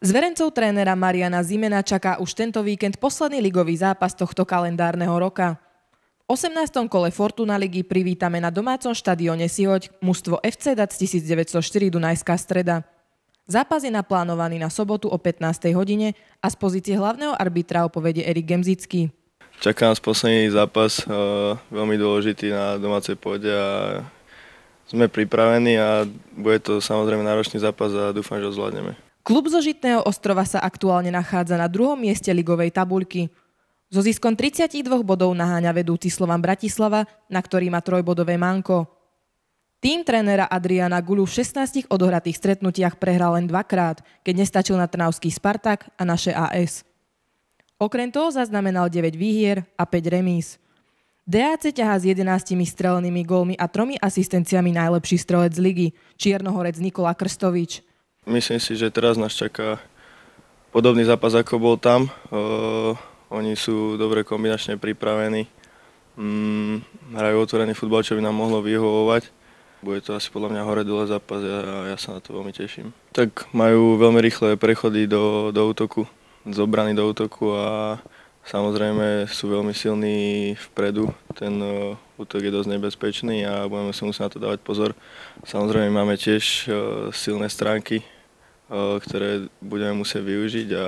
Zverencov trénera Mariana Zimena čaká už tento víkend posledný ligový zápas tohto kalendárneho roka. V 18. kole Fortuna ligy privítame na domácom štadióne Sihoď mužstvo FC DAC 1904 Dunajská streda. Zápas je naplánovaný na sobotu o 15. hodine a z pozície hlavného arbitra opovede Erik Gemzický. Čaká nás posledný zápas, eh, veľmi dôležitý na domácej pôde a sme pripravení a bude to samozrejme náročný zápas a dúfam, že ho zvládneme. Klub zo Žitného ostrova sa aktuálne nachádza na druhom mieste ligovej tabuľky. So ziskom 32 bodov naháňa vedúci Slovan Bratislava, na ktorý má trojbodové manko. Tým trénera Adriana Gulu v 16 odohratých stretnutiach prehral len dvakrát, keď nestačil na Trnavský Spartak a naše AS. Okrem toho zaznamenal 9 výhier a 5 remíz. DAC ťahá s 11 strelenými gólmi a tromi asistenciami najlepší strelec z ligy, Čiernohorec Nikola Krstovič – Myslím si, že teraz nás čaká podobný zápas, ako bol tam. oni sú dobre kombinačne pripravení. Mm, hrajú otvorený futbal, čo by nám mohlo vyhovovať. Bude to asi podľa mňa hore dole zápas a ja, ja sa na to veľmi teším. Tak majú veľmi rýchle prechody do, do útoku, z obrany do útoku a Samozrejme sú veľmi silní vpredu, ten eh, útok je dosť nebezpečný a budeme si musieť na to dávať pozor. Samozrejme máme tiež eh, silné stránky, eh, ktoré budeme musieť využiť a,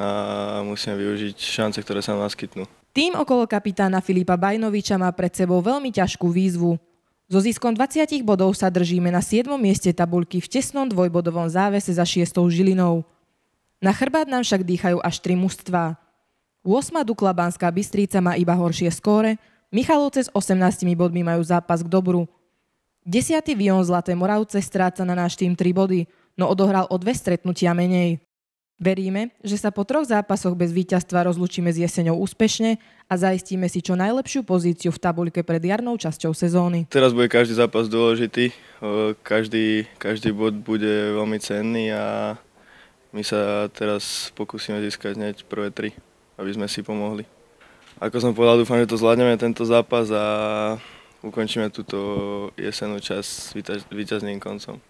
a musíme využiť šance, ktoré sa naskytnú. Tým okolo kapitána Filipa Bajnoviča má pred sebou veľmi ťažkú výzvu. So ziskom 20 bodov sa držíme na 7. mieste tabulky v tesnom dvojbodovom závese za 6. Žilinou. Na chrbát nám však dýchajú až tri mužstva. 8. Dukla Banská Bystrica má iba horšie skóre, Michalovce s 18 bodmi majú zápas k dobru. 10. Vion Zlaté Moravce stráca na náš tým 3 body, no odohral o dve stretnutia menej. Veríme, že sa po troch zápasoch bez víťazstva rozlučíme s jeseňou úspešne a zaistíme si čo najlepšiu pozíciu v tabuľke pred jarnou časťou sezóny. Teraz bude každý zápas dôležitý, každý, každý bod bude veľmi cenný a my sa teraz pokúsime získať hneď prvé tri, aby sme si pomohli. Ako som povedal, dúfam, že to zvládneme tento zápas a ukončíme túto jesenú časť s víťazným koncom.